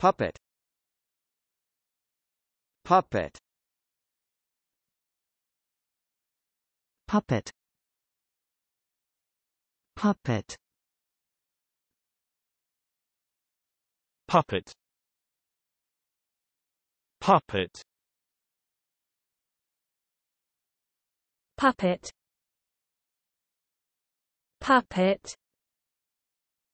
Puppet Puppet Puppet Puppet Puppet Puppet Puppet Puppet